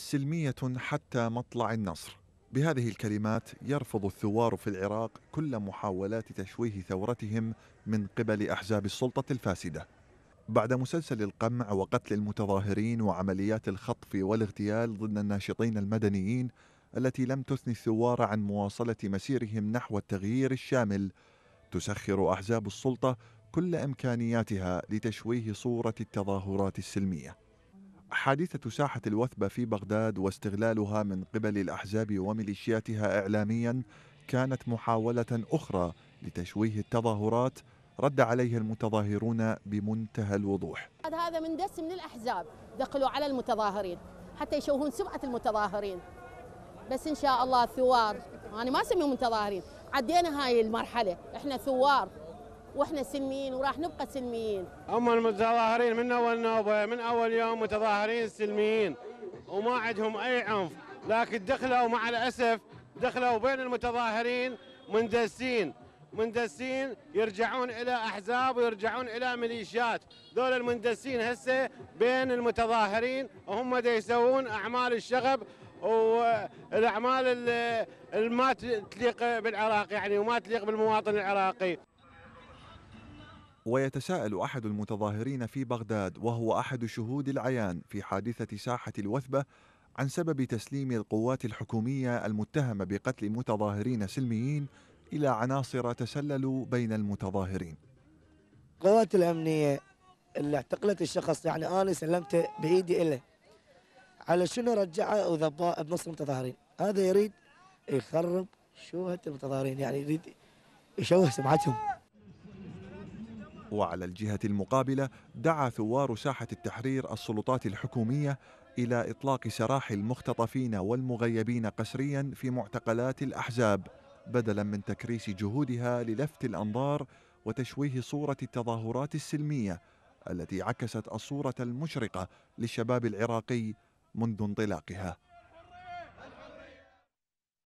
سلمية حتى مطلع النصر بهذه الكلمات يرفض الثوار في العراق كل محاولات تشويه ثورتهم من قبل أحزاب السلطة الفاسدة بعد مسلسل القمع وقتل المتظاهرين وعمليات الخطف والاغتيال ضد الناشطين المدنيين التي لم تثني الثوار عن مواصلة مسيرهم نحو التغيير الشامل تسخر أحزاب السلطة كل إمكانياتها لتشويه صورة التظاهرات السلمية حادثة ساحة الوثبة في بغداد واستغلالها من قبل الأحزاب وميليشياتها إعلاميا كانت محاولة أخرى لتشويه التظاهرات رد عليه المتظاهرون بمنتهى الوضوح هذا من دس من الأحزاب دخلوا على المتظاهرين حتى يشوهون سمعة المتظاهرين بس إن شاء الله ثوار أنا ما أسميهم متظاهرين عدينا هاي المرحلة إحنا ثوار واحنا سلميين وراح نبقى سلميين. هم المتظاهرين من اول نوبه من اول يوم متظاهرين سلميين وما عندهم اي عنف، لكن دخلوا مع الاسف دخلوا بين المتظاهرين مندسين مندسين يرجعون الى احزاب ويرجعون الى ميليشيات، دول المندسين هسه بين المتظاهرين وهم دا يسوون اعمال الشغب والاعمال اللي ما تليق بالعراق يعني وما تليق بالمواطن العراقي ويتساءل أحد المتظاهرين في بغداد وهو أحد شهود العيان في حادثة ساحة الوثبة عن سبب تسليم القوات الحكومية المتهمة بقتل متظاهرين سلميين إلى عناصر تسللوا بين المتظاهرين القوات الأمنية اللي اعتقلت الشخص يعني أنا سلمته بإيدي إله على شنو رجعه وذباه بنص المتظاهرين هذا يريد يخرب شوهة المتظاهرين يعني يريد يشوه سمعتهم وعلى الجهة المقابلة دعا ثوار ساحة التحرير السلطات الحكومية إلى إطلاق سراح المختطفين والمغيبين قسريا في معتقلات الأحزاب بدلا من تكريس جهودها للفت الأنظار وتشويه صورة التظاهرات السلمية التي عكست الصورة المشرقة للشباب العراقي منذ انطلاقها